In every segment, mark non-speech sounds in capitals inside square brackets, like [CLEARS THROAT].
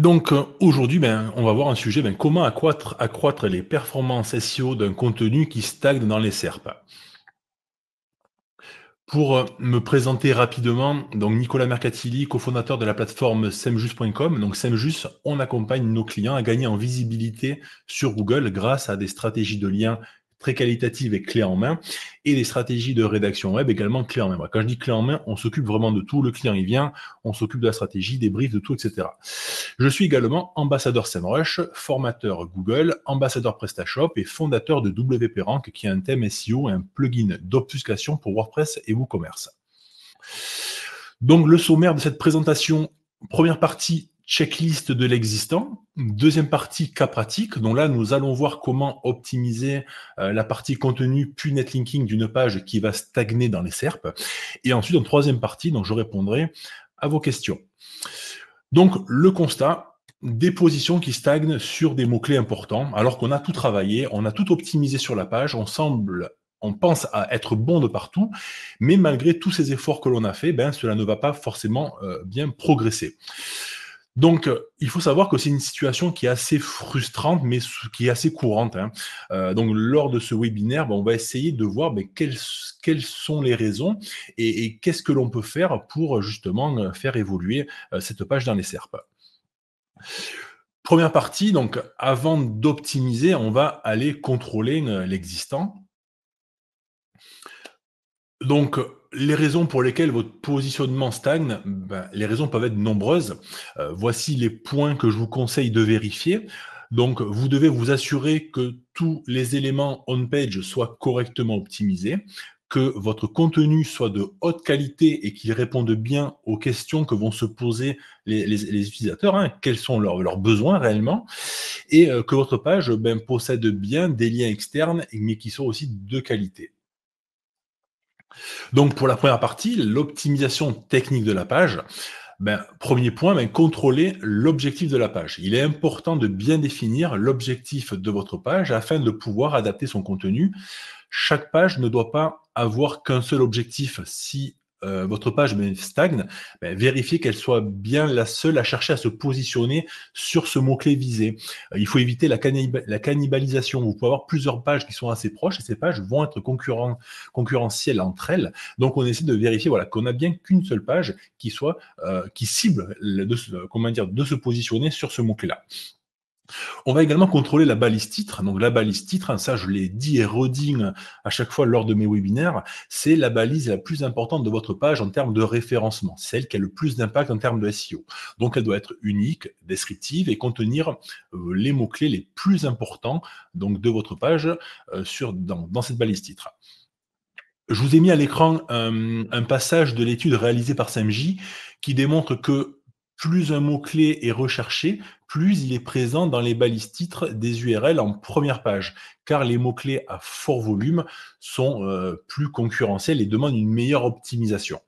Donc euh, aujourd'hui, ben, on va voir un sujet, ben, comment accroître, accroître, les performances SEO d'un contenu qui stagne dans les SERP. Pour euh, me présenter rapidement, donc Nicolas Mercatilli, cofondateur de la plateforme semjus.com. Donc semjus, on accompagne nos clients à gagner en visibilité sur Google grâce à des stratégies de liens très qualitative et clé en main, et les stratégies de rédaction web également clé en main. Quand je dis clé en main, on s'occupe vraiment de tout, le client il vient, on s'occupe de la stratégie, des briefs, de tout, etc. Je suis également ambassadeur SEMrush, formateur Google, ambassadeur PrestaShop et fondateur de WP Rank, qui est un thème SEO, et un plugin d'obfuscation pour WordPress et WooCommerce. Donc le sommaire de cette présentation, première partie, checklist de l'existant. Deuxième partie, cas pratique. Donc là, nous allons voir comment optimiser euh, la partie contenu puis netlinking d'une page qui va stagner dans les SERP. Et ensuite, en troisième partie, donc je répondrai à vos questions. Donc, le constat, des positions qui stagnent sur des mots-clés importants, alors qu'on a tout travaillé, on a tout optimisé sur la page, on semble on pense à être bon de partout, mais malgré tous ces efforts que l'on a fait, ben, cela ne va pas forcément euh, bien progresser. Donc, euh, il faut savoir que c'est une situation qui est assez frustrante, mais qui est assez courante. Hein. Euh, donc, lors de ce webinaire, ben, on va essayer de voir ben, quelles, sont les raisons et, et qu'est-ce que l'on peut faire pour justement euh, faire évoluer cette page dans les SERP. Première partie, donc avant d'optimiser, on va aller contrôler l'existant. Donc, les raisons pour lesquelles votre positionnement stagne, ben, les raisons peuvent être nombreuses. Euh, voici les points que je vous conseille de vérifier. Donc, vous devez vous assurer que tous les éléments on-page soient correctement optimisés, que votre contenu soit de haute qualité et qu'il réponde bien aux questions que vont se poser les, utilisateurs, hein, quels sont leurs, besoins réellement, et euh, que votre page ben, possède bien des liens externes, mais qui sont aussi de qualité. Donc pour la première partie, l'optimisation technique de la page, ben, premier point, ben, contrôler l'objectif de la page. Il est important de bien définir l'objectif de votre page afin de pouvoir adapter son contenu. Chaque page ne doit pas avoir qu'un seul objectif. Si euh, votre page stagne, ben, vérifiez qu'elle soit bien la seule à chercher à se positionner sur ce mot-clé visé. Euh, il faut éviter la, cannibalisation. Vous pouvez avoir plusieurs pages qui sont assez proches et ces pages vont être concurrentielles entre elles. Donc on essaie de vérifier voilà, qu'on n'a bien qu'une seule page qui soit euh, qui cible comment dire, de se positionner sur ce mot-clé-là. On va également contrôler la balise titre. Donc la balise titre, hein, ça je l'ai dit et redit hein, à chaque fois lors de mes webinaires, c'est la balise la plus importante de votre page en termes de référencement, celle qui a le plus d'impact en termes de SEO. Donc elle doit être unique, descriptive et contenir euh, les mots-clés les plus importants donc, de votre page euh, sur, dans, cette balise titre. Je vous ai mis à l'écran un, passage de l'étude réalisée par Samji qui démontre que plus un mot-clé est recherché, plus il est présent dans les balises titres des URL en première page, car les mots-clés à fort volume sont euh, plus concurrentiels et demandent une meilleure optimisation.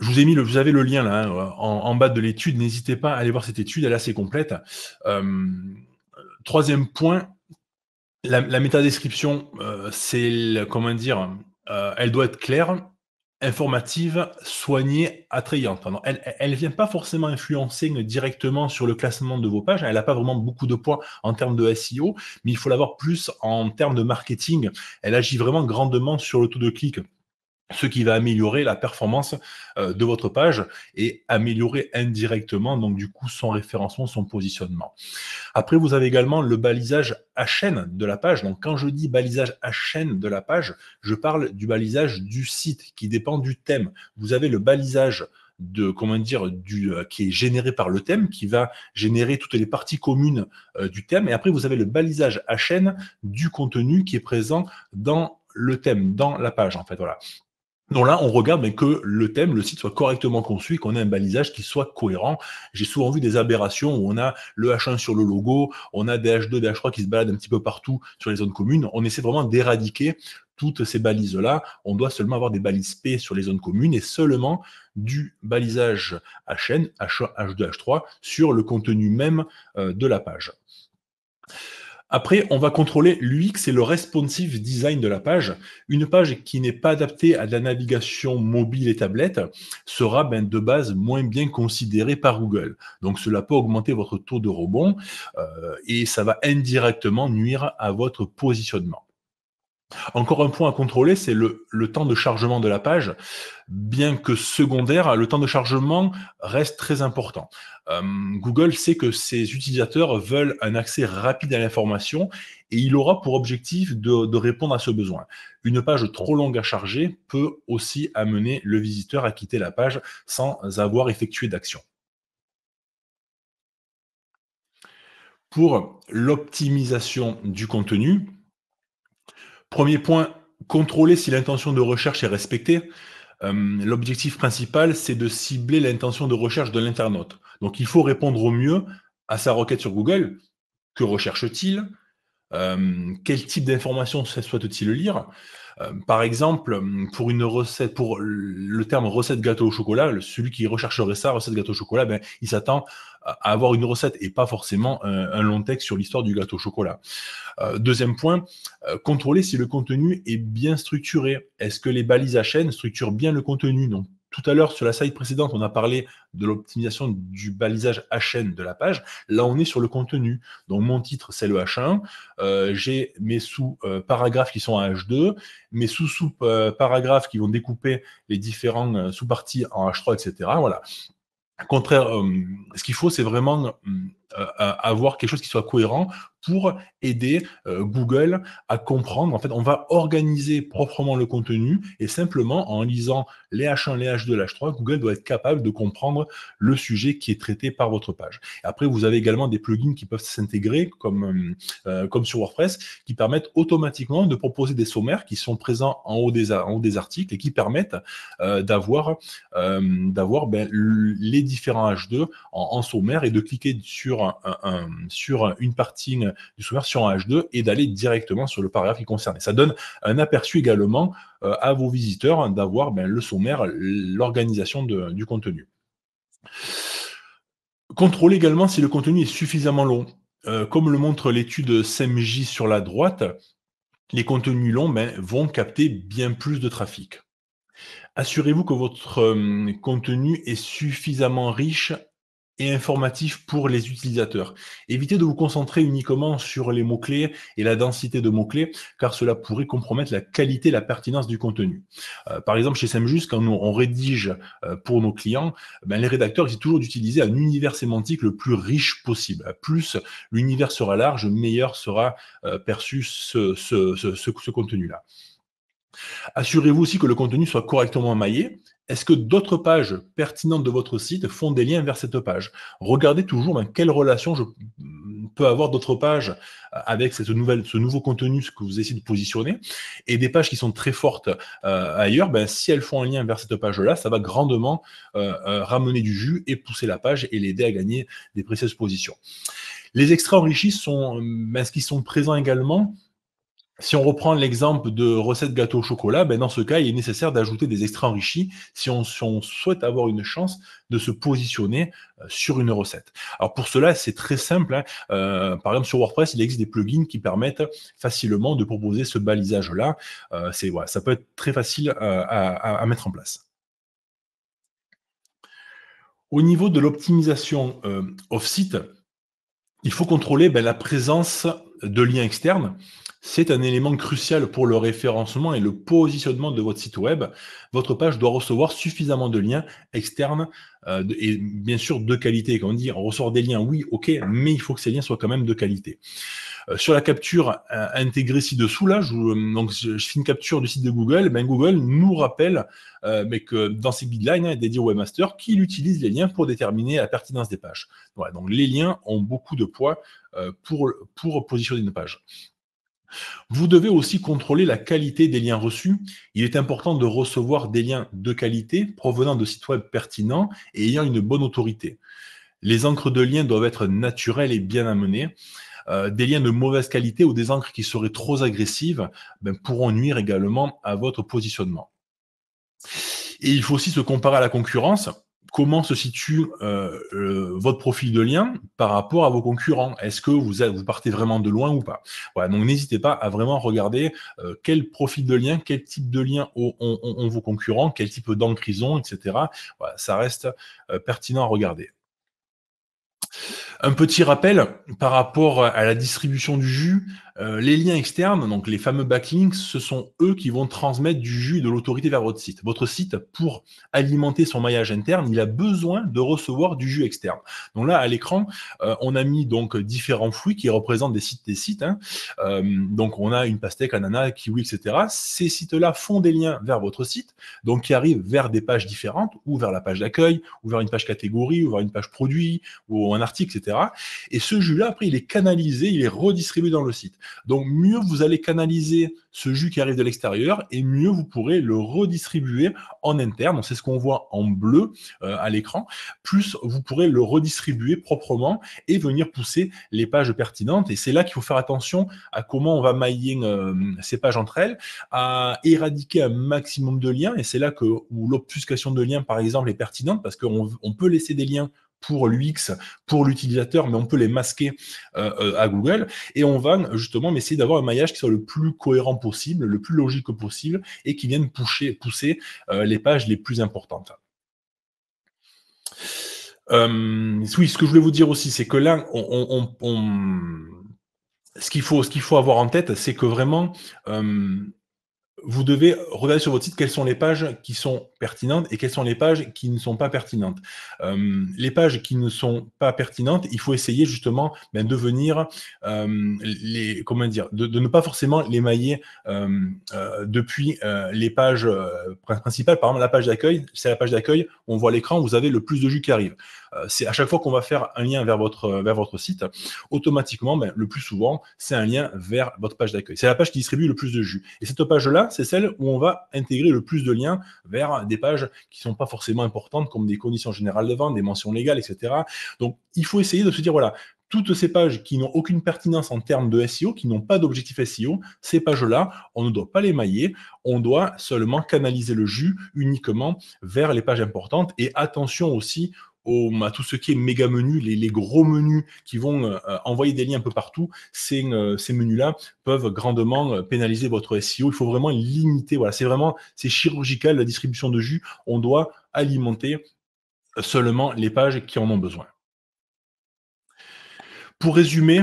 Je vous ai mis le, vous avez le lien là hein, en, bas de l'étude. N'hésitez pas à aller voir cette étude, elle est assez complète. Euh, troisième point, la, métadescription, euh, c'est comment dire, elle doit être claire informative, soignée, attrayante. elle ne vient pas forcément influencer directement sur le classement de vos pages. Elle n'a pas vraiment beaucoup de poids en termes de SEO, mais il faut l'avoir plus en termes de marketing. Elle agit vraiment grandement sur le taux de clic ce qui va améliorer la performance euh, de votre page et améliorer indirectement donc du coup son référencement, son positionnement. Après vous avez également le balisage à chaîne de la page. Donc quand je dis balisage à chaîne de la page, je parle du balisage du site qui dépend du thème. Vous avez le balisage de comment dire du euh, qui est généré par le thème qui va générer toutes les parties communes euh, du thème et après vous avez le balisage à chaîne du contenu qui est présent dans le thème dans la page en fait voilà donc là, on regarde mais que le thème, le site soit correctement conçu qu'on ait un balisage qui soit cohérent. J'ai souvent vu des aberrations où on a le H1 sur le logo, on a des H2, des H3 qui se baladent un petit peu partout sur les zones communes. On essaie vraiment d'éradiquer toutes ces balises-là. On doit seulement avoir des balises P sur les zones communes et seulement du balisage HN, H1, H2, H3 sur le contenu même euh, de la page. Après, on va contrôler l'UX et le responsive design de la page. Une page qui n'est pas adaptée à la navigation mobile et tablette sera ben, de base moins bien considérée par Google. Donc cela peut augmenter votre taux de rebond euh, et ça va indirectement nuire à votre positionnement. Encore un point à contrôler, c'est le, temps de chargement de la page. Bien que secondaire, le temps de chargement reste très important. Euh, Google sait que ses utilisateurs veulent un accès rapide à l'information et il aura pour objectif de, répondre à ce besoin. Une page trop longue à charger peut aussi amener le visiteur à quitter la page sans avoir effectué d'action. Pour l'optimisation du contenu, Premier point, contrôler si l'intention de recherche est respectée. Euh, l'objectif principal, c'est de cibler l'intention de recherche de l'internaute. Donc, il faut répondre au mieux à sa requête sur Google. Que recherche-t-il euh, Quel type d'information souhaite-t-il lire euh, Par exemple, pour une recette, pour le terme recette gâteau au chocolat, celui qui rechercherait ça, recette gâteau au chocolat, ben, il s'attend avoir une recette et pas forcément un, long texte sur l'histoire du gâteau au chocolat. Euh, deuxième point, euh, contrôler si le contenu est bien structuré. Est-ce que les balises à chaîne structurent bien le contenu tout à l'heure, sur la slide précédente, on a parlé de l'optimisation du balisage HN de la page. Là, on est sur le contenu. Donc, mon titre, c'est le H1. Euh, j'ai mes sous-paragraphes qui sont à H2, mes sous-sous-paragraphes qui vont découper les différents sous-parties en H3, etc. Voilà. Au contraire, euh, ce qu'il faut, c'est vraiment euh, euh, avoir quelque chose qui soit cohérent pour aider euh, Google à comprendre. En fait, on va organiser proprement le contenu et simplement en lisant les H1, les H2, les H3, Google doit être capable de comprendre le sujet qui est traité par votre page. Après, vous avez également des plugins qui peuvent s'intégrer comme, euh, euh, comme sur WordPress qui permettent automatiquement de proposer des sommaires qui sont présents en haut des, articles et qui permettent d'avoir ben, les différents H2 en, sommaire et de cliquer sur, sur une partie du sommaire sur un H2 et d'aller directement sur le paragraphe qui concerne. Ça donne un aperçu également euh, à vos visiteurs d'avoir ben, le sommaire, l'organisation du contenu. Contrôlez également si le contenu est suffisamment long. Euh, comme le montre l'étude SEMJ sur la droite, les contenus longs ben, vont capter bien plus de trafic. Assurez-vous que votre euh, contenu est suffisamment riche et informatif pour les utilisateurs. Évitez de vous concentrer uniquement sur les mots-clés et la densité de mots-clés, car cela pourrait compromettre la qualité et la pertinence du contenu. Euh, par exemple, chez Semjus, quand on rédige euh, pour nos clients, ben, les rédacteurs essaient toujours d'utiliser un univers sémantique le plus riche possible. Plus l'univers sera large, meilleur sera euh, perçu ce, ce contenu-là. Assurez-vous aussi que le contenu soit correctement maillé est-ce que d'autres pages pertinentes de votre site font des liens vers cette page Regardez toujours dans quelle relation je peux avoir d'autres pages euh, avec cette nouvelle, ce nouveau contenu ce que vous essayez de positionner. Et des pages qui sont très fortes euh, ailleurs, ben, si elles font un lien vers cette page-là, ça va grandement euh, ramener du jus et pousser la page et l'aider à gagner des précieuses positions. Les extraits enrichis sont ben, ce qui sont présents également si on reprend l'exemple de recette gâteau au chocolat, ben, dans ce cas, il est nécessaire d'ajouter des extraits enrichis si on, souhaite avoir une chance de se positionner euh, sur une recette. Alors pour cela, c'est très simple. Hein. Euh, par exemple, sur WordPress, il existe des plugins qui permettent facilement de proposer ce balisage-là. Euh, c'est ça peut être très facile à, mettre en place. Au niveau de l'optimisation off-site, il faut contrôler ben, la présence de liens externes. C'est un élément crucial pour le référencement et le positionnement de votre site web. Votre page doit recevoir suffisamment de liens externes euh, et bien sûr de qualité. Quand on dit on reçoit des liens, oui, ok, mais il faut que ces liens soient quand même de qualité. Euh, sur la capture euh, intégrée ci-dessous, là, je, euh, donc, fais une capture du site de Google, eh ben, Google nous rappelle que dans ses guidelines, hein, au webmaster qu'il utilise les liens pour déterminer la pertinence des pages. donc les liens ont beaucoup de poids pour, pour positionner une page. Vous devez aussi contrôler la qualité des liens reçus. Il est important de recevoir des liens de qualité provenant de sites web pertinents et ayant une bonne autorité. Les encres de liens doivent être naturelles et bien amenées. Euh, des liens de mauvaise qualité ou des encres qui seraient trop agressives ben, pourront nuire également à votre positionnement. Et il faut aussi se comparer à la concurrence. Comment se situe euh, votre profil de lien par rapport à vos concurrents Est-ce que vous, vous partez vraiment de loin ou pas Voilà, donc n'hésitez pas à vraiment regarder euh, quel profil de lien, quel type de lien ont, vos concurrents, quel type d'encre ils ont, etc. Voilà, ça reste pertinent à regarder. Un petit rappel par rapport à la distribution du jus. Euh, les liens externes, donc les fameux backlinks, ce sont eux qui vont transmettre du jus de l'autorité vers votre site. Votre site, pour alimenter son maillage interne, il a besoin de recevoir du jus externe. Donc là, à l'écran, euh, on a mis donc différents fruits qui représentent des sites des sites. Hein. Euh, donc on a une pastèque, un ananas, kiwi, etc. Ces sites-là font des liens vers votre site, donc qui arrivent vers des pages différentes ou vers la page d'accueil ou vers une page catégorie ou vers une page produit ou un article, etc. Et ce jus-là, après, il est canalisé, il est redistribué dans le site. Donc mieux vous allez canaliser ce jus qui arrive de l'extérieur et mieux vous pourrez le redistribuer en interne. C'est ce qu'on voit en bleu euh, à l'écran. Plus vous pourrez le redistribuer proprement et venir pousser les pages pertinentes. Et c'est là qu'il faut faire attention à comment on va mailler euh, ces pages entre elles, à éradiquer un maximum de liens. Et c'est là que où l'obfuscation de liens, par exemple, est pertinente parce qu'on on peut laisser des liens pour l'UX, pour l'utilisateur, mais on peut les masquer euh, euh, à Google. Et on va justement essayer d'avoir un maillage qui soit le plus cohérent possible, le plus logique possible, et qui vienne pousser, pousser euh, les pages les plus importantes. oui, ce que je voulais vous dire aussi, c'est que là, on, ce qu'il faut, avoir en tête, c'est que vraiment, vous devez regarder sur votre site quelles sont les pages qui sont pertinentes et quelles sont les pages qui ne sont pas pertinentes. Euh, les pages qui ne sont pas pertinentes, il faut essayer justement ben, de venir euh, les comment dire, de, ne pas forcément les mailler euh, depuis les pages principales. Par exemple, la page d'accueil, c'est la page d'accueil, on voit l'écran, vous avez le plus de jus qui arrive. Euh, c'est à chaque fois qu'on va faire un lien vers votre, euh, vers votre site, automatiquement, Mais ben, le plus souvent, c'est un lien vers votre page d'accueil. C'est la page qui distribue le plus de jus. Et cette page-là, c'est celle où on va intégrer le plus de liens vers des pages qui ne sont pas forcément importantes, comme des conditions générales de vente, des mentions légales, etc. Donc, il faut essayer de se dire, voilà, toutes ces pages qui n'ont aucune pertinence en termes de SEO, qui n'ont pas d'objectif SEO, ces pages-là, on ne doit pas les mailler, on doit seulement canaliser le jus uniquement vers les pages importantes. Et attention aussi à tout ce qui est méga menu, les, gros menus qui vont euh, euh, envoyer des liens un peu partout, ces, euh, menus-là peuvent grandement pénaliser votre SEO. Il faut vraiment limiter. Voilà, c'est vraiment c'est chirurgical la distribution de jus. On doit alimenter seulement les pages qui en ont besoin. Pour résumer,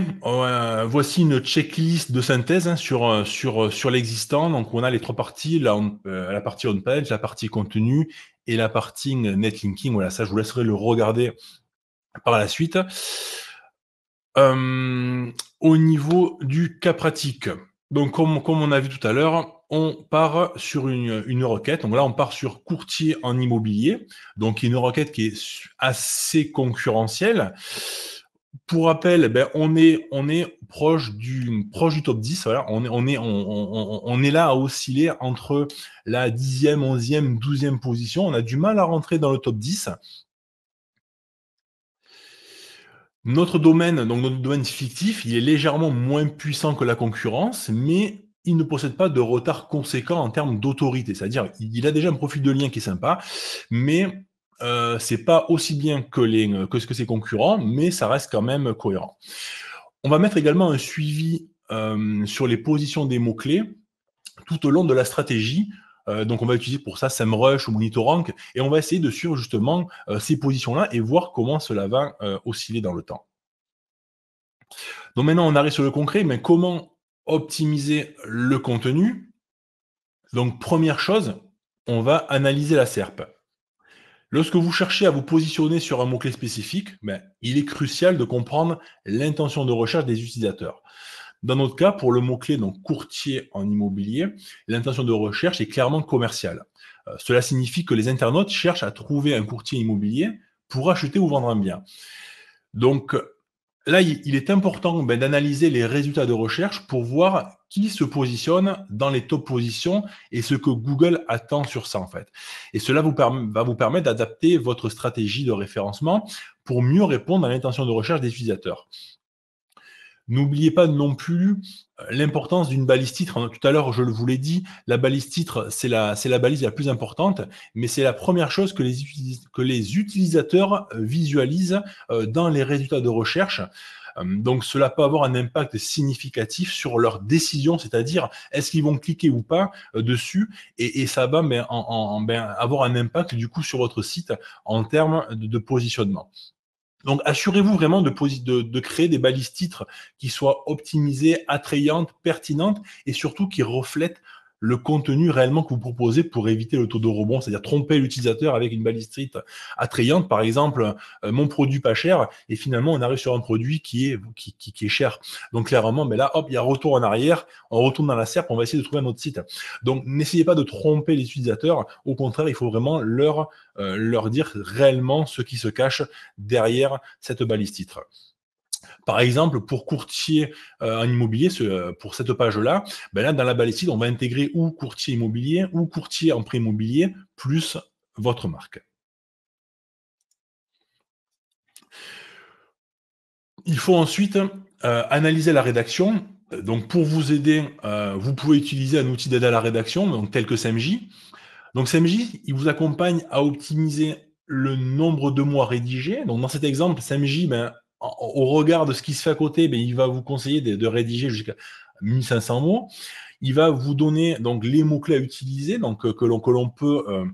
voici une checklist de synthèse hein, sur, sur, sur l'existant. Donc, on a les trois parties, la, la partie on-page, la partie contenu et la parting netlinking. Voilà, ça, je vous laisserai le regarder par la suite. Euh, au niveau du cas pratique, donc comme, on a vu tout à l'heure, on part sur une, une, requête. Donc là, on part sur courtier en immobilier, donc une requête qui est assez concurrentielle pour rappel, ben, on, est, proche du, proche top 10. On, est, là à osciller entre la 10e, 11e, 12e position. On a du mal à rentrer dans le top 10. Notre domaine, donc notre domaine fictif, il est légèrement moins puissant que la concurrence, mais il ne possède pas de retard conséquent en termes d'autorité. C'est-à-dire, il a déjà un profil de lien qui est sympa, mais euh, c'est pas aussi bien que, les, euh, que ce que ses concurrents, mais ça reste quand même cohérent. On va mettre également un suivi euh, sur les positions des mots-clés tout au long de la stratégie. donc on va utiliser pour ça SEMrush ou Monitorank, et on va essayer de suivre justement ces positions-là et voir comment cela va osciller dans le temps. Donc maintenant on arrive sur le concret, mais comment optimiser le contenu Donc première chose, on va analyser la SERP. Lorsque vous cherchez à vous positionner sur un mot-clé spécifique, ben, il est crucial de comprendre l'intention de recherche des utilisateurs. Dans notre cas, pour le mot-clé donc courtier en immobilier, l'intention de recherche est clairement commerciale. Euh, cela signifie que les internautes cherchent à trouver un courtier immobilier pour acheter ou vendre un bien. Donc, là, il est important ben, d'analyser les résultats de recherche pour voir qui se positionne dans les top positions et ce que Google attend sur ça, en fait. Et cela va vous permettre d'adapter votre stratégie de référencement pour mieux répondre à l'intention de recherche des utilisateurs. N'oubliez pas non plus euh, l'importance d'une balise titre. Tout à l'heure, je vous l'ai dit, la balise titre, c'est la, la, balise la plus importante, mais c'est la première chose que les, que les utilisateurs euh, visualisent euh, dans les résultats de recherche. Donc cela peut avoir un impact significatif sur leur décision, c'est-à-dire est-ce qu'ils vont cliquer ou pas dessus, et, ça va ben, en, ben, avoir un impact du coup sur votre site en termes de positionnement. Donc, assurez-vous vraiment de, créer des balises titres qui soient optimisées, attrayantes, pertinentes et surtout qui reflètent le contenu réellement que vous proposez pour éviter le taux de rebond, c'est-à-dire tromper l'utilisateur avec une titre attrayante, par exemple, euh, mon produit pas cher, et finalement on arrive sur un produit qui est, qui, qui, est cher. Donc clairement, mais ben là, hop, il y a retour en arrière, on retourne dans la SERP, on va essayer de trouver un autre site. Donc n'essayez pas de tromper les utilisateurs, au contraire, il faut vraiment leur, euh, leur dire réellement ce qui se cache derrière cette balise titre. Par exemple, pour courtier euh, en immobilier, pour cette page-là, ben là, dans la balise, on va intégrer ou courtier immobilier ou courtier en prêt immobilier plus votre marque. Il faut ensuite euh, analyser la rédaction. Donc, pour vous aider, euh, vous pouvez utiliser un outil d'aide à la rédaction, donc tel que SMJ. Donc, SMJ, il vous accompagne à optimiser le nombre de mois rédigés. Donc, dans cet exemple, SMJ, ben, au regard de ce qui se fait à côté, ben, il va vous conseiller de, rédiger jusqu'à 1500 mots. Il va vous donner donc les mots-clés à utiliser, donc euh, que l'on, que l'on peut. Euh,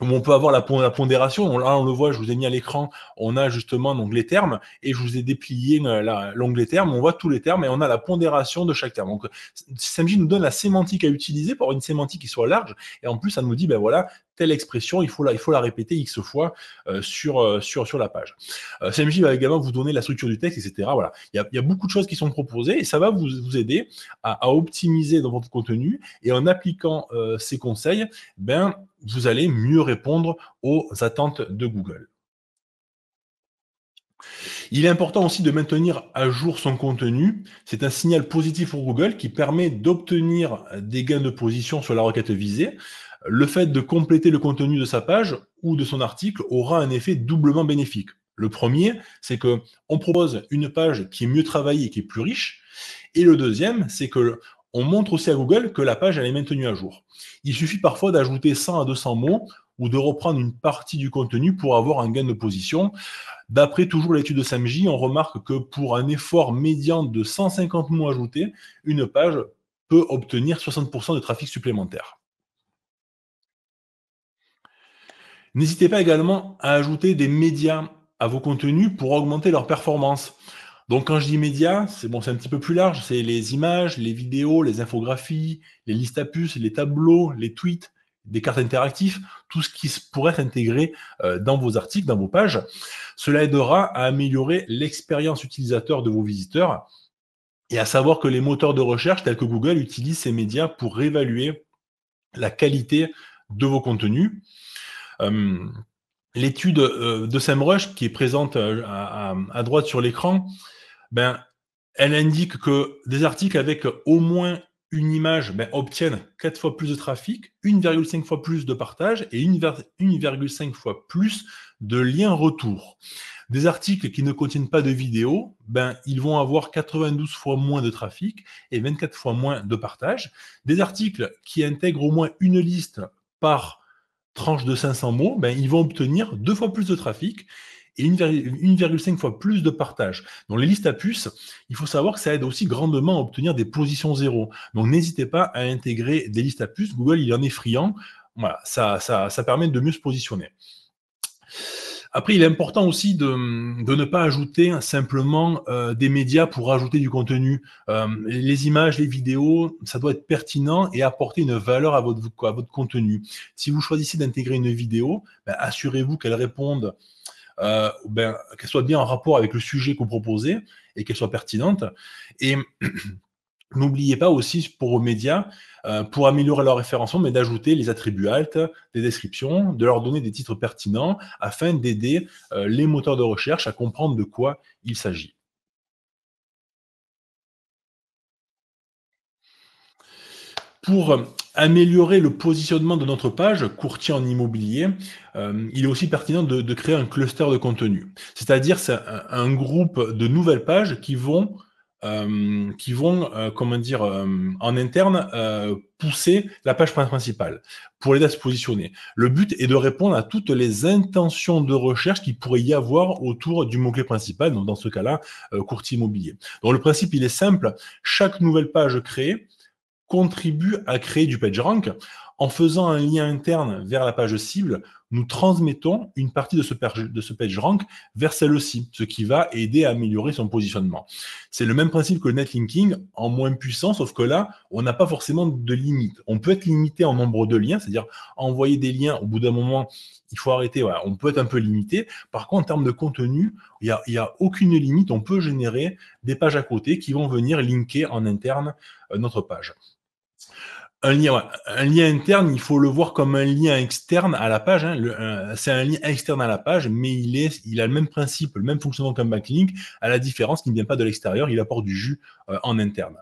on peut avoir la, pondération. là, on le voit, je vous ai mis à l'écran, on a justement donc, les termes et je vous ai déplié euh, l'onglet termes. On voit tous les termes et on a la pondération de chaque terme. Donc, SMJ nous donne la sémantique à utiliser pour une sémantique qui soit large. Et en plus, ça nous dit, ben voilà, telle expression, il faut la, il faut la répéter X fois euh, euh, sur, sur, la page. CMJ euh, va également vous donner la structure du texte, etc. Voilà. Il y a, beaucoup de choses qui sont proposées et ça va vous, vous aider à, optimiser dans votre contenu et en appliquant ces conseils, ben, vous allez mieux répondre aux attentes de Google. Il est important aussi de maintenir à jour son contenu. C'est un signal positif pour Google qui permet d'obtenir des gains de position sur la requête visée le fait de compléter le contenu de sa page ou de son article aura un effet doublement bénéfique. Le premier, c'est que on propose une page qui est mieux travaillée et qui est plus riche. Et le deuxième, c'est que on montre aussi à Google que la page elle est maintenue à jour. Il suffit parfois d'ajouter 100 à 200 mots ou de reprendre une partie du contenu pour avoir un gain de position. D'après toujours l'étude de Samji, on remarque que pour un effort médian de 150 mots ajoutés, une page peut obtenir 60% de trafic supplémentaire. N'hésitez pas également à ajouter des médias à vos contenus pour augmenter leur performance. Donc quand je dis médias, c'est bon, c'est un petit peu plus large, c'est les images, les vidéos, les infographies, les listes à puces, les tableaux, les tweets, des cartes interactives, tout ce qui pourrait être intégré euh, dans vos articles, dans vos pages. Cela aidera à améliorer l'expérience utilisateur de vos visiteurs et à savoir que les moteurs de recherche tels que Google utilisent ces médias pour évaluer la qualité de vos contenus. Euh, l'étude euh, de SEMrush qui est présente euh, à, droite sur l'écran, ben, elle indique que des articles avec au moins une image ben, obtiennent 4 fois plus de trafic, 1,5 fois plus de partage et 1,5 fois plus de liens retour. Des articles qui ne contiennent pas de vidéo, ben, ils vont avoir 92 fois moins de trafic et 24 fois moins de partage. Des articles qui intègrent au moins une liste par tranche de 500 mots, ben, ils vont obtenir deux fois plus de trafic et 1,5 fois plus de partage. Donc, les listes à puces, il faut savoir que ça aide aussi grandement à obtenir des positions zéro. Donc n'hésitez pas à intégrer des listes à puces. Google, il en est friand. Voilà, ça, ça, ça permet de mieux se positionner. Après, il est important aussi de, de ne pas ajouter hein, simplement euh, des médias pour ajouter du contenu. Euh, les images, les vidéos, ça doit être pertinent et apporter une valeur à votre, à votre contenu. Si vous choisissez d'intégrer une vidéo, ben, assurez-vous qu'elle réponde, euh, ben, qu'elle soit bien en rapport avec le sujet qu'on vous et qu'elle soit pertinente. Et [CLEARS THROAT] N'oubliez pas aussi pour aux médias, euh, pour améliorer leur référencement, mais d'ajouter les attributs alt, des descriptions, de leur donner des titres pertinents afin d'aider euh, les moteurs de recherche à comprendre de quoi il s'agit. Pour euh, améliorer le positionnement de notre page, courtier en immobilier, il est aussi pertinent de, créer un cluster de contenu. C'est-à-dire un groupe de nouvelles pages qui vont euh, qui vont, euh, comment dire, euh, en interne, pousser la page principale pour les à se positionner. Le but est de répondre à toutes les intentions de recherche qu'il pourrait y avoir autour du mot-clé principal, donc dans ce cas-là, courtier immobilier. Donc le principe, il est simple. Chaque nouvelle page créée contribue à créer du page rank. En faisant un lien interne vers la page cible, nous transmettons une partie de ce, page, rank vers celle-ci, ce qui va aider à améliorer son positionnement. C'est le même principe que le netlinking, en moins puissant, sauf que là, on n'a pas forcément de limite. On peut être limité en nombre de liens, c'est-à-dire envoyer des liens au bout d'un moment, il faut arrêter, on peut être un peu limité. Par contre, en termes de contenu, il n'y a aucune limite, on peut générer des pages à côté qui vont venir linker en interne euh, notre page un lien, interne, il faut le voir comme un lien externe à la page. Hein. c'est un lien externe à la page, mais il, a le même principe, le même fonctionnement qu'un backlink, à la différence qu'il ne vient pas de l'extérieur, il apporte du jus euh, en interne.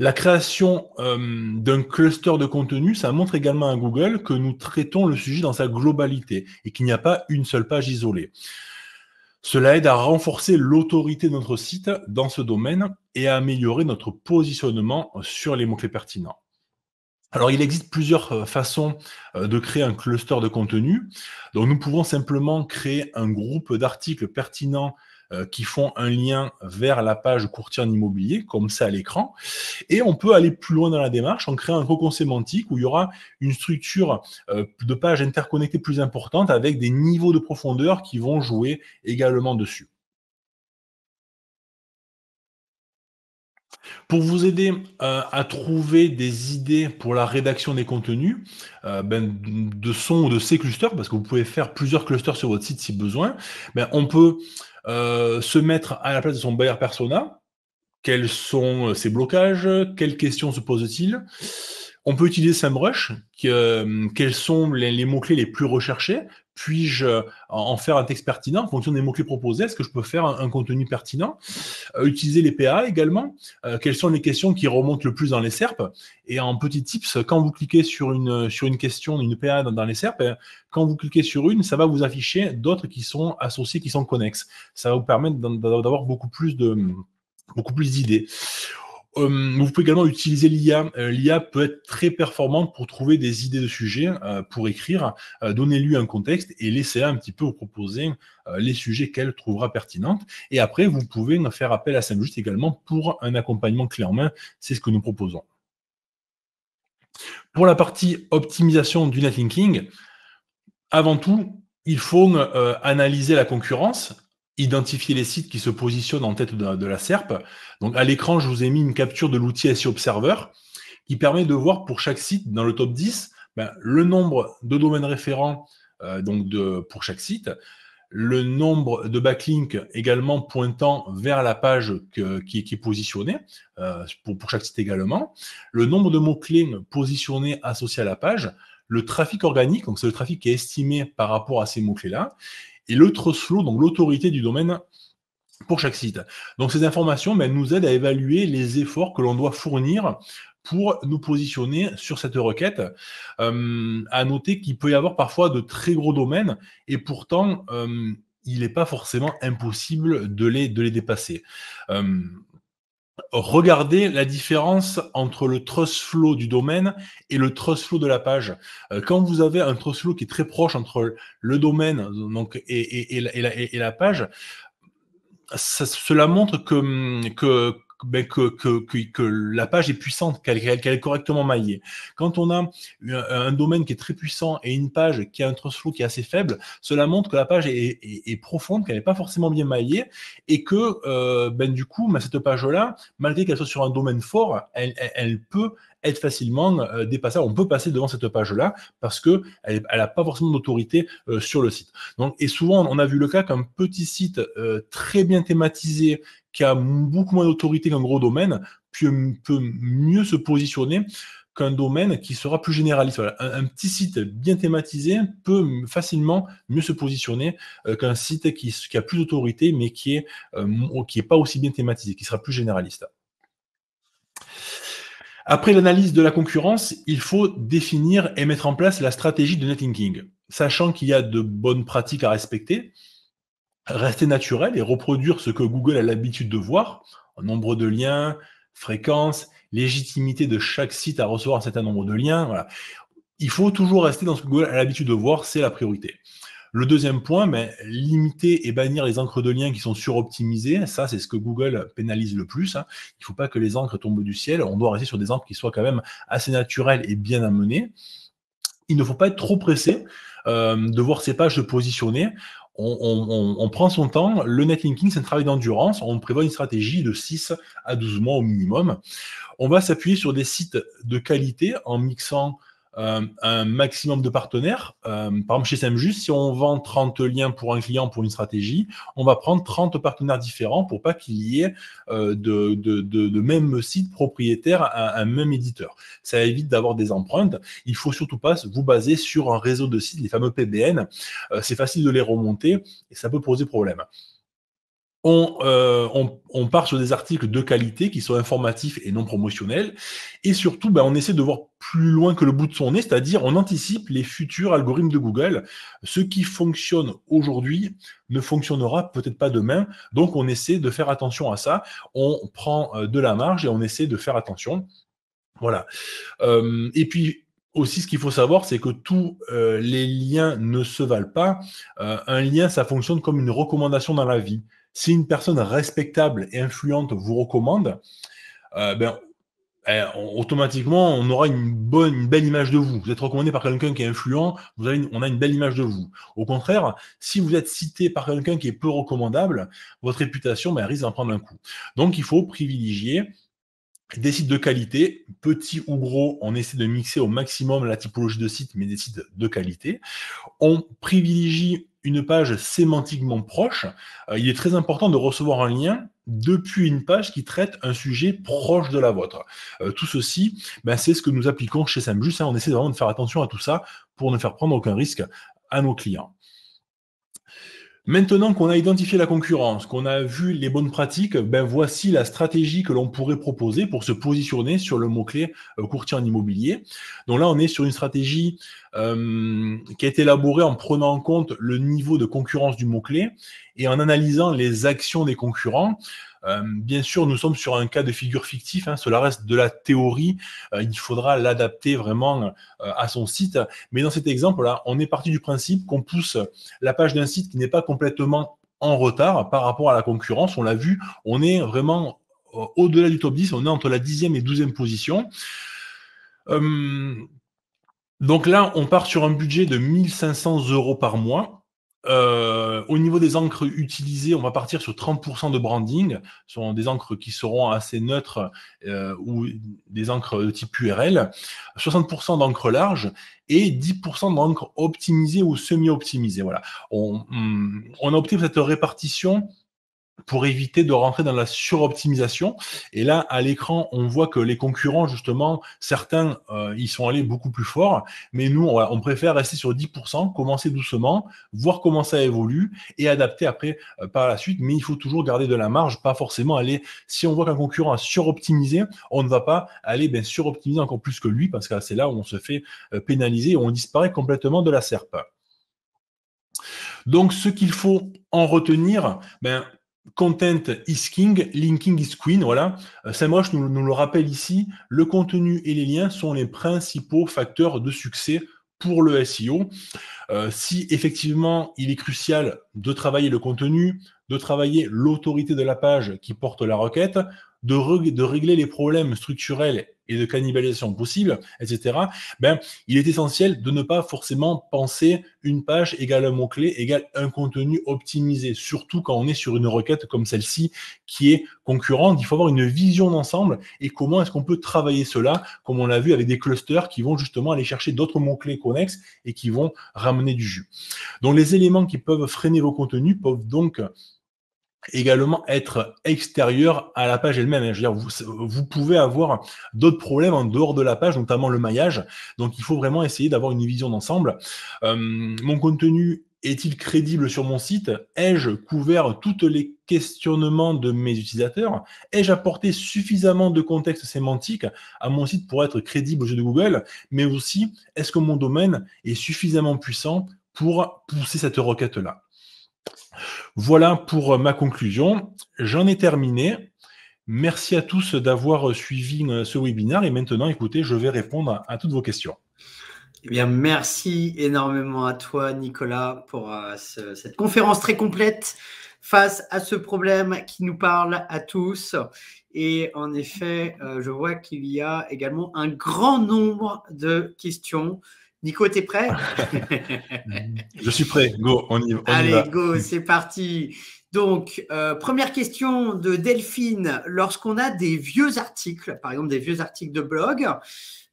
La création euh, d'un cluster de contenu, ça montre également à Google que nous traitons le sujet dans sa globalité et qu'il n'y a pas une seule page isolée. Cela aide à renforcer l'autorité de notre site dans ce domaine et à améliorer notre positionnement sur les mots-clés pertinents. Alors, il existe plusieurs euh, façons euh, de créer un cluster de contenu. Donc, nous pouvons simplement créer un groupe d'articles pertinents euh, qui font un lien vers la page courtier en immobilier, comme ça à l'écran. Et on peut aller plus loin dans la démarche en créant un cocon sémantique où il y aura une structure euh, de pages interconnectées plus importante avec des niveaux de profondeur qui vont jouer également dessus. Pour vous aider euh, à trouver des idées pour la rédaction des contenus, ben, de son ou de ces clusters, parce que vous pouvez faire plusieurs clusters sur votre site si besoin, ben, on peut euh, se mettre à la place de son buyer persona, quels sont euh, ses blocages, quelles questions se posent-ils on peut utiliser SEMrush. Euh, quels sont les, mots-clés les plus recherchés Puis-je euh, en faire un texte pertinent en fonction des mots-clés proposés Est-ce que je peux faire un, contenu pertinent euh, Utiliser les PA également. quelles sont les questions qui remontent le plus dans les SERP Et en petit tips, quand vous cliquez sur une, sur une question, une PA dans, les SERP, quand vous cliquez sur une, ça va vous afficher d'autres qui sont associées, qui sont connexes. Ça va vous permettre d'avoir beaucoup plus de beaucoup plus d'idées. Hum, vous pouvez également utiliser l'IA. Euh, L'IA peut être très performante pour trouver des idées de sujets, euh, pour écrire, euh, donner lui un contexte et laisser un petit peu vous proposer les sujets qu'elle trouvera pertinentes. Et après, vous pouvez faire appel à Samjust également pour un accompagnement clé en main. C'est ce que nous proposons. Pour la partie optimisation du netlinking, avant tout, il faut analyser la concurrence identifier les sites qui se positionnent en tête de, la SERP. Donc à l'écran, je vous ai mis une capture de l'outil SEO Observer qui permet de voir pour chaque site dans le top 10 ben, le nombre de domaines référents euh, donc de, pour chaque site, le nombre de backlinks également pointant vers la page que, qui, qui, est positionnée euh, pour, pour chaque site également, le nombre de mots-clés positionnés associés à la page, le trafic organique, donc c'est le trafic qui est estimé par rapport à ces mots-clés-là, et le trust flow, donc l'autorité du domaine pour chaque site. Donc ces informations ben, nous aident à évaluer les efforts que l'on doit fournir pour nous positionner sur cette requête. Euh, à noter qu'il peut y avoir parfois de très gros domaines et pourtant euh, il n'est pas forcément impossible de les, de les dépasser. Euh, Regardez la différence entre le trust flow du domaine et le trust flow de la page. Euh, quand vous avez un trust flow qui est très proche entre le domaine donc, et, et, la, page, cela montre que, que, que, que, la page est puissante, qu'elle est correctement maillée. Quand on a un, domaine qui est très puissant et une page qui a un trust flow qui est assez faible, cela montre que la page est, profonde, qu'elle n'est pas forcément bien maillée et que euh, ben, du coup, ben, cette page-là, malgré qu'elle soit sur un domaine fort, elle, elle, peut être facilement dépassable, euh, dépassée. On peut passer devant cette page-là parce que elle n'a pas forcément d'autorité euh, sur le site. Donc, et souvent, on a vu le cas qu'un petit site très bien thématisé qui a beaucoup moins d'autorité qu'un gros domaine, puis peut mieux se positionner qu'un domaine qui sera plus généraliste. Un, petit site bien thématisé peut facilement mieux se positionner euh, qu'un site qui, a plus d'autorité, mais qui n'est euh, pas aussi bien thématisé, qui sera plus généraliste. Après l'analyse de la concurrence, il faut définir et mettre en place la stratégie de netlinking, sachant qu'il y a de bonnes pratiques à respecter, rester naturel et reproduire ce que Google a l'habitude de voir, nombre de liens, fréquence, légitimité de chaque site à recevoir un certain nombre de liens. Il faut toujours rester dans ce que Google a l'habitude de voir, c'est la priorité. Le deuxième point, mais ben, limiter et bannir les encres de liens qui sont suroptimisées. Ça, c'est ce que Google pénalise le plus. Hein. Il ne faut pas que les encres tombent du ciel. On doit rester sur des encres qui soient quand même assez naturelles et bien amenées. Il ne faut pas être trop pressé euh, de voir ces pages se positionner on, prend son temps. Le netlinking, c'est un travail d'endurance. On prévoit une stratégie de 6 à 12 mois au minimum. On va s'appuyer sur des sites de qualité en mixant euh, un maximum de partenaires. Euh, par exemple, chez SEMJust, si on vend 30 liens pour un client, pour une stratégie, on va prendre 30 partenaires différents pour pas qu'il y ait euh, de, de, même site propriétaire à un même éditeur. Ça évite d'avoir des empreintes. Il faut surtout pas vous baser sur un réseau de sites, les fameux PBN. c'est facile de les remonter et ça peut poser problème. Euh, on, part sur des articles de qualité qui sont informatifs et non promotionnels. Et surtout, ben, on essaie de voir plus loin que le bout de son nez, c'est-à-dire on anticipe les futurs algorithmes de Google. Ce qui fonctionne aujourd'hui ne fonctionnera peut-être pas demain. Donc on essaie de faire attention à ça. On prend euh, de la marge et on essaie de faire attention. Voilà. Euh, et puis, aussi, ce qu'il faut savoir, c'est que tous les liens ne se valent pas. un lien, ça fonctionne comme une recommandation dans la vie. Si une personne respectable et influente vous recommande, euh, ben, eh, automatiquement, on aura une bonne, belle image de vous. Vous êtes recommandé par quelqu'un qui est influent, vous avez on a une belle image de vous. Au contraire, si vous êtes cité par quelqu'un qui est peu recommandable, votre réputation ben, risque d'en prendre un coup. Donc, il faut privilégier des sites de qualité, petits ou gros, on essaie de mixer au maximum la typologie de sites, mais des sites de qualité. On privilégie une page sémantiquement proche, euh, il est très important de recevoir un lien depuis une page qui traite un sujet proche de la vôtre. Euh, tout ceci, ben, c'est ce que nous appliquons chez Samjus. Hein, on essaie vraiment de faire attention à tout ça pour ne faire prendre aucun risque à nos clients. Maintenant qu'on a identifié la concurrence, qu'on a vu les bonnes pratiques, ben voici la stratégie que l'on pourrait proposer pour se positionner sur le mot-clé euh, courtier en immobilier. Donc là, on est sur une stratégie euh, qui est élaborée en prenant en compte le niveau de concurrence du mot-clé et en analysant les actions des concurrents. Euh, bien sûr, nous sommes sur un cas de figure fictif, hein. cela reste de la théorie, euh, il faudra l'adapter vraiment euh, à son site. Mais dans cet exemple-là, on est parti du principe qu'on pousse la page d'un site qui n'est pas complètement en retard par rapport à la concurrence. On l'a vu, on est vraiment au-delà du top 10, on est entre la 10e et 12e position. donc là, on part sur un budget de 1500 euros par mois. Euh, au niveau des encres utilisées, on va partir sur 30% de branding. Ce sont des encres qui seront assez neutres euh, ou des encres de type URL. 60% d'encre large et 10% d'encre optimisée ou semi-optimisée. Voilà. On, on, a opté pour cette répartition pour éviter de rentrer dans la suroptimisation. Et là, à l'écran, on voit que les concurrents, justement, certains, euh, ils sont allés beaucoup plus fort, mais nous, on, préfère rester sur 10%, commencer doucement, voir comment ça évolue et adapter après euh, par la suite. Mais il faut toujours garder de la marge, pas forcément aller, si on voit qu'un concurrent a suroptimisé, on ne va pas aller ben, suroptimiser encore plus que lui, parce que c'est là où on se fait euh, pénaliser, on disparaît complètement de la SERP. Donc, ce qu'il faut en retenir, ben, Content is king, linking is queen. Voilà. Euh, moche. nous, nous, le rappelle ici. Le contenu et les liens sont les principaux facteurs de succès pour le SEO. Euh, si effectivement il est crucial de travailler le contenu, de travailler l'autorité de la page qui porte la requête, de, régler les problèmes structurels et de cannibalisation possible, etc., ben, il est essentiel de ne pas forcément penser une page égale un mot-clé égale un contenu optimisé, surtout quand on est sur une requête comme celle-ci qui est concurrente. Il faut avoir une vision d'ensemble et comment est-ce qu'on peut travailler cela, comme on l'a vu avec des clusters qui vont justement aller chercher d'autres mots-clés connexes et qui vont ramener du jus. Donc les éléments qui peuvent freiner vos contenus peuvent donc également être extérieur à la page elle-même. Je veux dire, vous, vous pouvez avoir d'autres problèmes en dehors de la page, notamment le maillage. Donc, il faut vraiment essayer d'avoir une vision d'ensemble. Euh, mon contenu est-il crédible sur mon site Ai-je couvert toutes les questionnements de mes utilisateurs Ai-je apporté suffisamment de contexte sémantique à mon site pour être crédible aux yeux de Google Mais aussi, est-ce que mon domaine est suffisamment puissant pour pousser cette requête-là voilà pour euh, ma conclusion. J'en ai terminé. Merci à tous d'avoir euh, suivi euh, ce webinaire. Et maintenant, écoutez, je vais répondre à, toutes vos questions. Eh bien, merci énormément à toi, Nicolas, pour cette conférence très complète face à ce problème qui nous parle à tous. Et en effet, je vois qu'il y a également un grand nombre de questions. Nico, t'es prêt [LAUGHS] [LAUGHS] Je suis prêt. Go, on y, va. Allez, go, c'est parti. Donc, euh, première question de Delphine. Lorsqu'on a des vieux articles, par exemple des vieux articles de blog,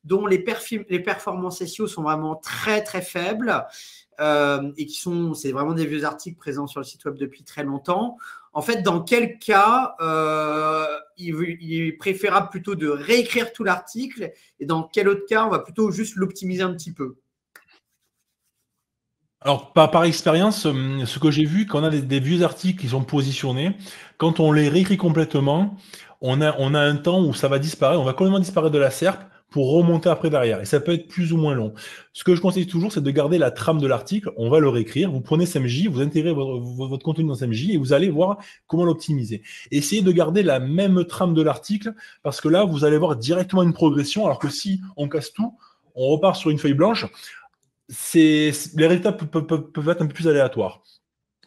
dont les, performances SEO sont vraiment très très faibles euh, et qui sont, c'est vraiment des vieux articles présents sur le site web depuis très longtemps. En fait, dans quel cas euh, il, est préférable plutôt de réécrire tout l'article et dans quel autre cas on va plutôt juste l'optimiser un petit peu alors, par, expérience, euh, ce que j'ai vu, quand on a des, vieux articles qui sont positionnés, quand on les réécrit complètement, on a, on a un temps où ça va disparaître, on va complètement disparaître de la SERP pour remonter après derrière. Et ça peut être plus ou moins long. Ce que je conseille toujours, c'est de garder la trame de l'article. On va le réécrire. Vous prenez SMJ, vous intégrez votre, votre contenu dans SMJ et vous allez voir comment l'optimiser. Essayez de garder la même trame de l'article parce que là, vous allez voir directement une progression. Alors que si on casse tout, on repart sur une feuille blanche les résultats peuvent, être un peu plus aléatoires.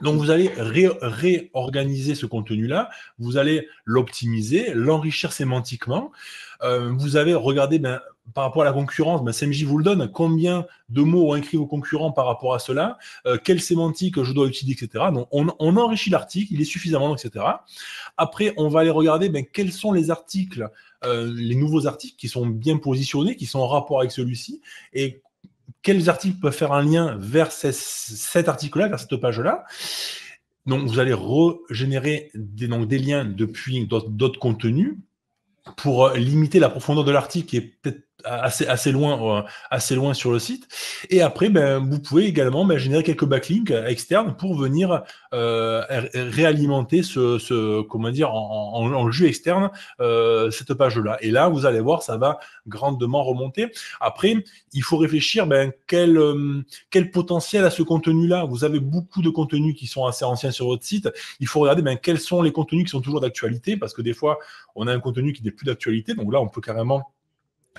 Donc vous allez réorganiser ce contenu-là, vous allez l'optimiser, l'enrichir sémantiquement. Euh, vous avez regardé ben, par rapport à la concurrence, ben, CMJ vous le donne, combien de mots ont écrit vos concurrents par rapport à cela, euh, quelle sémantique je dois utiliser, etc. Donc on, enrichit l'article, il est suffisamment, etc. Après, on va aller regarder ben, quels sont les articles, euh, les nouveaux articles qui sont bien positionnés, qui sont en rapport avec celui-ci, et quels articles peuvent faire un lien vers cet article-là, vers cette page-là. Donc, vous allez régénérer des, donc, des liens depuis d'autres contenus pour limiter la profondeur de l'article qui est peut-être assez, assez, loin, euh, assez loin sur le site. Et après, ben, vous pouvez également ben, générer quelques backlinks externes pour venir euh, réalimenter ce, ce, comment dire, en, en, jus externe euh, cette page-là. Et là, vous allez voir, ça va grandement remonter. Après, il faut réfléchir ben, quel, quel potentiel a ce contenu-là. Vous avez beaucoup de contenus qui sont assez anciens sur votre site. Il faut regarder ben, quels sont les contenus qui sont toujours d'actualité, parce que des fois, on a un contenu qui n'est plus d'actualité. Donc là, on peut carrément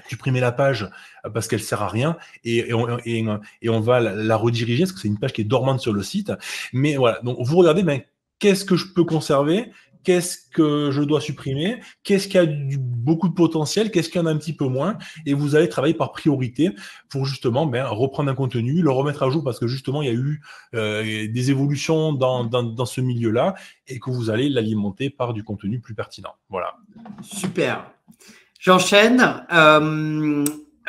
supprimer la page euh, parce qu'elle sert à rien et, on, va la, rediriger parce que c'est une page qui est dormante sur le site. Mais voilà, donc vous regardez, ben, qu'est-ce que je peux conserver Qu'est-ce que je dois supprimer Qu'est-ce qui a du, beaucoup de potentiel Qu'est-ce y en a un petit peu moins Et vous allez travailler par priorité pour justement ben, reprendre un contenu, le remettre à jour parce que justement il y a eu euh, des évolutions dans, dans ce milieu-là et que vous allez l'alimenter par du contenu plus pertinent. Voilà. Super. J'enchaîne. Euh,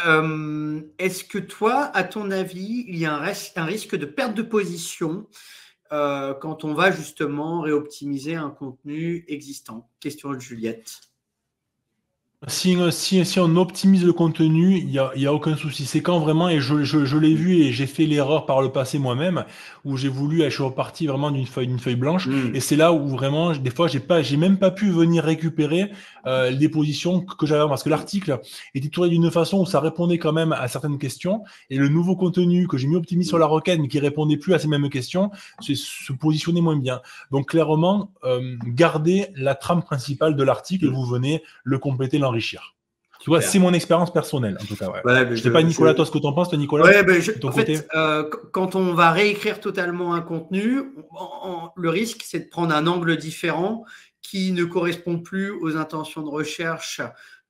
euh, est-ce que toi, à ton avis, il y a un, risque de perte de position euh, quand on va justement réoptimiser un contenu existant Question de Juliette. Si, si, on optimise le contenu, il n'y a, y a, aucun souci. C'est quand vraiment, et je, je, je l'ai vu et j'ai fait l'erreur par le passé moi-même, où j'ai voulu, je suis reparti vraiment d'une feuille, d'une feuille blanche, mm. et c'est là où vraiment, des fois, j'ai pas, j'ai même pas pu venir récupérer euh, les positions que, j'avais, parce que l'article était tourné d'une façon où ça répondait quand même à certaines questions, et le nouveau contenu que j'ai mis optimisé sur la requête, mais qui répondait plus à ces mêmes questions, c'est se positionner moins bien. Donc clairement, euh, gardez la trame principale de l'article, et mm. vous venez le compléter, l'enregistrer tu vois, c'est mon expérience personnelle, en tout cas. je ne sais pas, Nicolas, toi, ce que tu en penses, toi, Nicolas ben, en Fait, euh, quand on va réécrire totalement un contenu, le risque, c'est de prendre un angle différent qui ne correspond plus aux intentions de recherche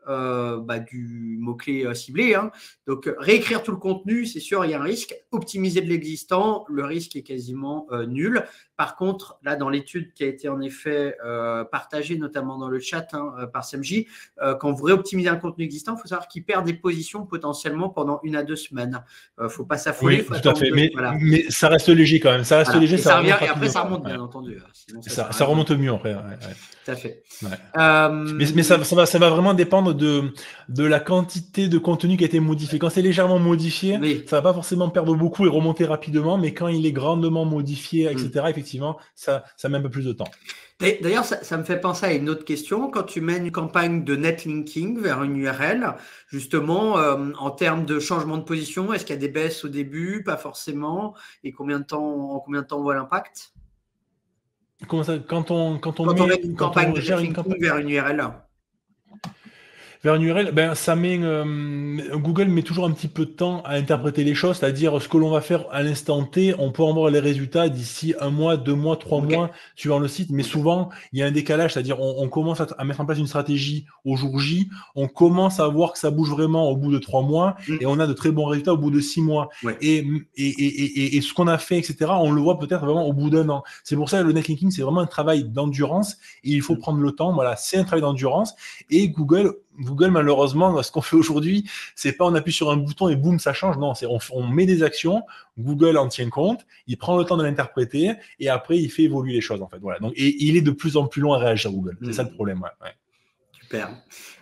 euh, bah, du mot-clé euh, ciblé. Hein. Donc, réécrire tout le contenu, c'est sûr, il y a un risque. Optimiser de l'existant, le risque est quasiment nul. Par contre, là, dans l'étude qui a été en effet euh, partagée, notamment dans le chat hein, euh, par Samji, euh, quand vous réoptimisez un contenu existant, il faut savoir qu'il perd des positions potentiellement pendant une à deux semaines. Il ne faut pas s'affoler. tout à mais, ça reste léger quand même. Ça reste léger. ça, revient, après, ça remonte, bien entendu. Hein. ça, remonte mieux après. Tout à fait. Mais, ça, va, vraiment dépendre de, de la quantité de contenu qui a été modifié. Quand c'est légèrement modifié, ça ne va pas forcément perdre beaucoup et remonter rapidement. Mais quand il est grandement modifié, etc., effectivement, ça, met un peu plus de temps. D'ailleurs, ça, me fait penser à une autre question. Quand tu mènes une campagne de netlinking vers une URL, justement, euh, en termes de changement de position, est-ce qu'il y a des baisses au début Pas forcément. Et combien de temps, en combien de temps on voit l'impact quand on, quand une, campagne une campagne de netlinking vers une URL ben, ça euh, Google met toujours un petit peu de temps à interpréter les choses, c'est-à-dire ce que l'on va faire à l'instant T, on peut avoir les résultats d'ici un mois, deux mois, trois mois, suivant le site, mais souvent il y a un décalage, c'est-à-dire on, commence à, mettre en place une stratégie au jour J, on commence à voir que ça bouge vraiment au bout de trois mois, mm. et on a de très bons résultats au bout de six mois. Et, et, ce qu'on a fait, etc., on le voit peut-être vraiment au bout d'un an. C'est pour ça que le netlinking, c'est vraiment un travail d'endurance, et il faut mm. prendre le temps, voilà, c'est un travail d'endurance, et Google Google, malheureusement, ce qu'on fait aujourd'hui, c'est pas on appuie sur un bouton et boum, ça change. Non, c'est on, met des actions, Google en tient compte, il prend le temps de l'interpréter et après il fait évoluer les choses en fait. Voilà. Donc et il est de plus en plus long à réagir Google. C'est ça le mmh. problème. Super.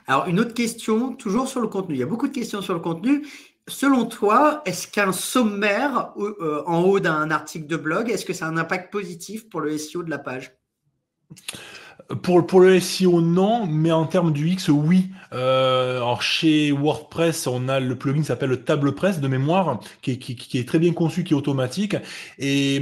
Alors une autre question, toujours sur le contenu. Il y a beaucoup de questions sur le contenu. Selon toi, est-ce qu'un sommaire euh, en haut d'un article de blog, est-ce que ça a un impact positif pour le SEO de la page pour, pour le SEO, non, mais en termes du X, oui. Euh, alors chez WordPress, on a le plugin qui s'appelle TablePress de mémoire, qui, est très bien conçu, qui est automatique. Et,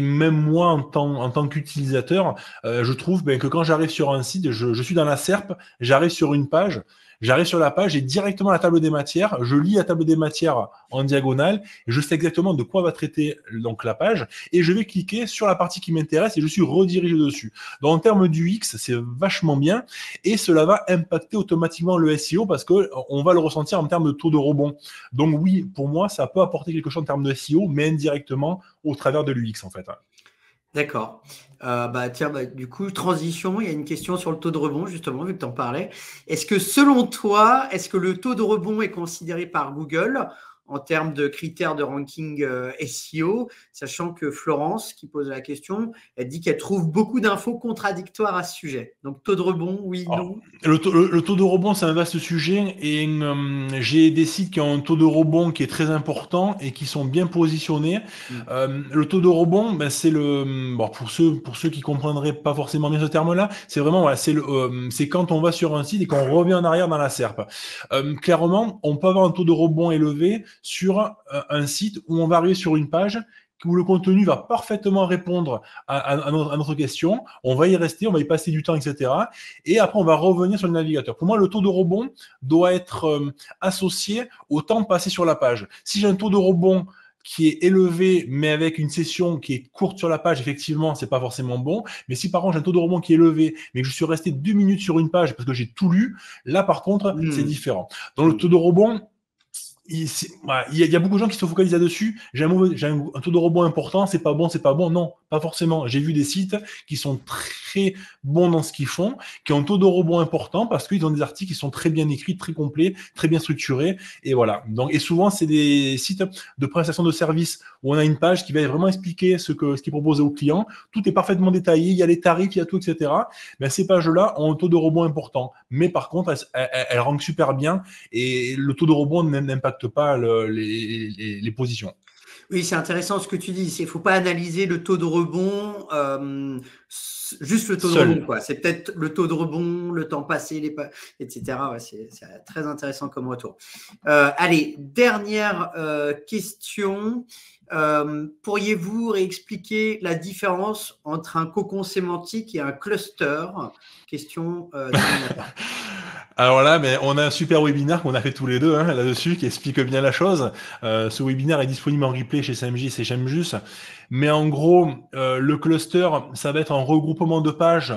même moi, en tant, qu'utilisateur, euh, je trouve ben, que quand j'arrive sur un site, je suis dans la SERP, j'arrive sur une page, J'arrive sur la page, et directement la table des matières, je lis la table des matières en diagonale, je sais exactement de quoi va traiter donc la page, et je vais cliquer sur la partie qui m'intéresse et je suis redirigé dessus. Donc en termes du c'est vachement bien, et cela va impacter automatiquement le SEO parce que on va le ressentir en termes de taux de rebond. Donc oui, pour moi, ça peut apporter quelque chose en termes de SEO, mais indirectement au travers de l'UX en fait. D'accord. Euh, bah, tiens, bah, du coup, transition, il y a une question sur le taux de rebond, justement, vu que tu en parlais. Est-ce que selon toi, est-ce que le taux de rebond est considéré par Google en termes de critères de ranking euh, SEO, sachant que Florence, qui pose la question, elle dit qu'elle trouve beaucoup d'infos contradictoires à ce sujet. Donc taux de rebond, oui, ah, non. Le taux, de rebond, c'est un vaste sujet, et hum, j'ai des sites qui ont un taux de rebond qui est très important et qui sont bien positionnés. Mm. Hum, le taux de rebond, ben, c'est le pour ceux pour ceux qui comprendraient pas forcément bien ce terme-là, c'est vraiment voilà, c'est hum, c'est quand on va sur un site et qu'on revient en arrière dans la SERP. clairement, on peut avoir un taux de rebond élevé sur un site où on va arriver sur une page où le contenu va parfaitement répondre à, notre, question, on va y rester, on va y passer du temps, etc. Et après, on va revenir sur le navigateur. Pour moi, le taux de rebond doit être euh, associé au temps passé sur la page. Si j'ai un taux de rebond qui est élevé, mais avec une session qui est courte sur la page, effectivement, c'est pas forcément bon. Mais si par contre j'ai un taux de rebond qui est élevé, mais que je suis resté deux minutes sur une page parce que j'ai tout lu, là par contre, hmm. c'est différent. Dans le taux de rebond, il, y a, beaucoup de gens qui se focalisent là-dessus. J'ai un, taux de rebond important, c'est pas bon, c'est pas bon. Non, pas forcément. J'ai vu des sites qui sont très bons dans ce qu'ils font, qui ont un taux de rebond important parce qu'ils ont des articles qui sont très bien écrits, très complets, très bien structurés. Et voilà. Donc, et souvent, c'est des sites de prestation de services où on a une page qui va vraiment expliquer ce que ce qui est au Tout est parfaitement détaillé. Il y a les tarifs, il y a tout, etc. Ben, ces pages-là ont un taux de rebond important. Mais par contre, elles, elles, super bien et le taux de rebond n'aime pas pas les, positions. Oui, c'est intéressant ce que tu dis. Il ne faut pas analyser le taux de rebond, euh, juste le taux de rebond. C'est peut-être le taux de rebond, le temps passé, les etc. c'est très intéressant comme retour. Euh, allez, dernière euh, question. pourriez-vous réexpliquer la différence entre un cocon sémantique et un cluster Question. Euh, [LAUGHS] Alors là, mais on a un super webinaire qu'on a fait tous les deux hein, là-dessus qui explique bien la chose. Euh, ce webinaire est disponible en replay chez SMJ et chez Mais en gros, euh, le cluster, ça va être un regroupement de pages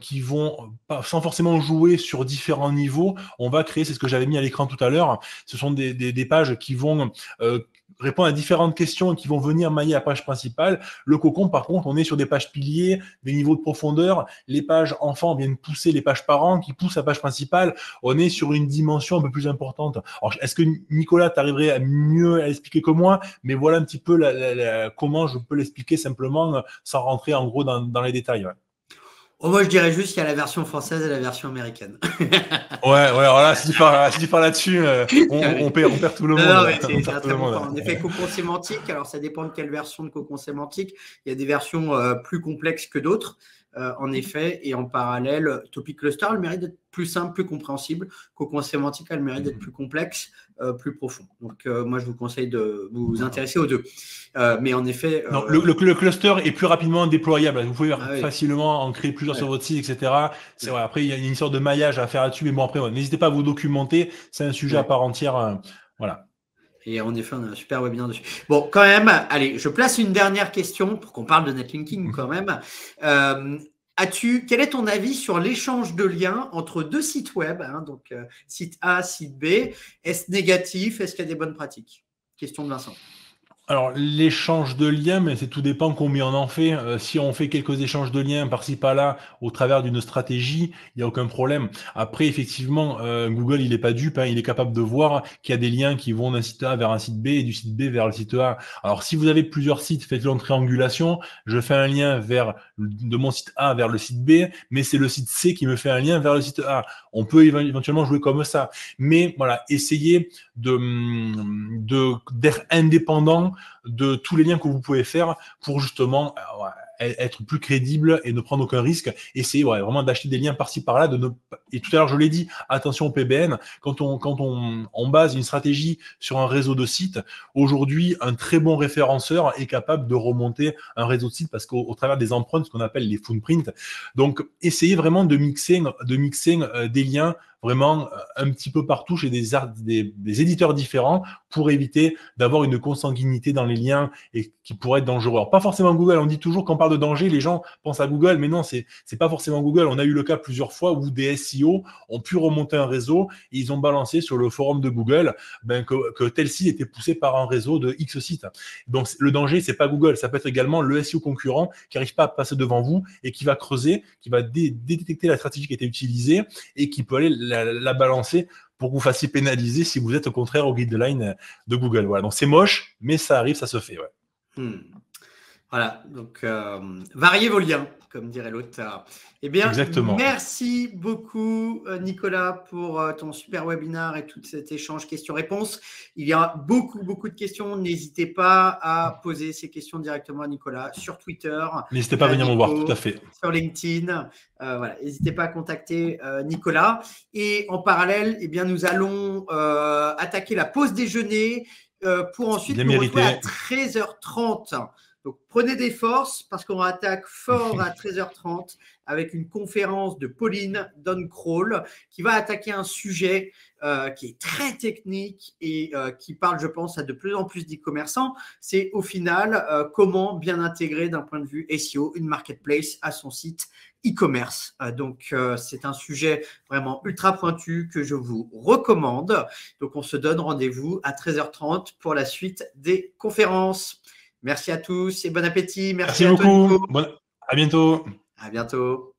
qui vont, sans forcément jouer sur différents niveaux, on va créer, c'est ce que j'avais mis à l'écran tout à l'heure, ce sont des, pages qui vont euh, répond à différentes questions qui vont venir mailler la page principale. Le cocon, par contre, on est sur des pages piliers, des niveaux de profondeur. Les pages enfants viennent pousser les pages parents qui poussent la page principale. On est sur une dimension un peu plus importante. est-ce que Nicolas, tu à mieux à l'expliquer que moi Mais voilà un petit peu comment je peux l'expliquer simplement euh, sans rentrer en gros dans, les détails. Oh, moi, je dirais juste qu'il y a la version française et la version américaine. [LAUGHS] ouais, ouais, Voilà, si tu parles, là-dessus, euh, [LAUGHS] on, perd, tout le monde. Non, c'est, un très En effet, cocon sémantique, alors ça dépend de quelle version de cocon sémantique. Il y a des versions euh, plus complexes que d'autres. Euh, en mm. effet, et en parallèle, Topic Cluster a le mérite d'être plus simple, plus compréhensible. Cocon sémantique a mérite mm. d'être plus complexe. Euh, plus profond. Donc, euh, moi, je vous conseille de vous intéresser aux deux. Euh, mais en effet. le, cluster est plus rapidement déployable. Vous pouvez ah facilement en créer plusieurs sur votre site, etc. C'est après, il y a une sorte de maillage à faire là-dessus. Mais bon, après, n'hésitez pas à vous documenter. C'est un sujet à part entière. voilà. Et en effet, on a un super webinaire dessus. Bon, quand même, allez, je place une dernière question pour qu'on parle de netlinking mmh. quand même. Euh, As-tu, quel est ton avis sur l'échange de liens entre deux sites web, hein, donc euh, site A, site B Est-ce négatif Est-ce qu'il y a des bonnes pratiques Question de Vincent alors, l'échange de liens, mais c'est tout dépend combien on en fait. Euh, si on fait quelques échanges de liens par-ci par-là au travers d'une stratégie, il n'y a aucun problème. Après, effectivement, euh, Google, il n'est pas dupe, hein. il est capable de voir qu'il y a des liens qui vont d'un site A vers un site B et du site B vers le site A. Alors, si vous avez plusieurs sites, faites-le en triangulation. Je fais un lien vers de mon site A vers le site B, mais c'est le site C qui me fait un lien vers le site A. On peut éventuellement jouer comme ça. Mais voilà, essayez d'être de, indépendant de tous les liens que vous pouvez faire pour justement euh, e-, être plus crédible et ne prendre aucun risque. Essayez vraiment d'acheter des liens par-ci par-là. De Et tout à l'heure, je l'ai dit, attention au PBN. Quand on, quand on, base une stratégie sur un réseau de sites, aujourd'hui, un très bon référenceur est capable de remonter un réseau de sites parce qu'au travers des empreintes, ce qu'on appelle les footprints. Donc, essayez vraiment de mixer, de euh, des liens vraiment euh, un petit peu partout chez des, des, éditeurs différents pour éviter d'avoir une consanguinité dans les liens et qui pourrait être dangereux. Alors, pas forcément Google, on dit toujours qu'on parle de danger, les gens pensent à Google, mais non, c'est n'est pas forcément Google. On a eu le cas plusieurs fois où des SEO ont pu remonter un réseau et ils ont balancé sur le forum de Google ben, que, tel site était poussé par un réseau de X sites. Donc le danger, c'est pas Google, ça peut être également le SEO concurrent qui n'arrive pas à passer devant vous et qui va creuser, qui va détecter la stratégie qui a été utilisée et qui peut aller la, balancer pour que vous fassiez pénaliser si vous êtes au contraire au guideline de Google. Voilà. Donc c'est moche, mais ça arrive, ça se fait. Hmm. Voilà, donc euh, variez vos liens, comme dirait l'autre. Eh bien, merci beaucoup, euh, Nicolas, pour euh, ton super webinaire et tout cet échange questions-réponses. Il y a beaucoup, beaucoup de questions. N'hésitez pas à poser ces questions directement à Nicolas sur Twitter. N'hésitez pas à venir me voir, tout à fait. Sur LinkedIn. voilà, n'hésitez pas à contacter Nicolas. Et en parallèle, eh bien, nous allons attaquer la pause déjeuner pour ensuite nous retrouver à 13h30 donc prenez des forces parce qu'on attaque fort à 13h30 [LAUGHS] avec une conférence de Pauline don qui va attaquer un sujet euh, qui est très technique et euh, qui parle, je pense, à de plus en plus d'e-commerçants. C'est au final euh, comment bien intégrer d'un point de vue SEO une marketplace à son site e-commerce. donc c'est un sujet vraiment ultra pointu que je vous recommande. Donc on se donne rendez-vous à 13h30 pour la suite des conférences. Merci à tous et bon appétit. Merci, à beaucoup. à bientôt. À bientôt.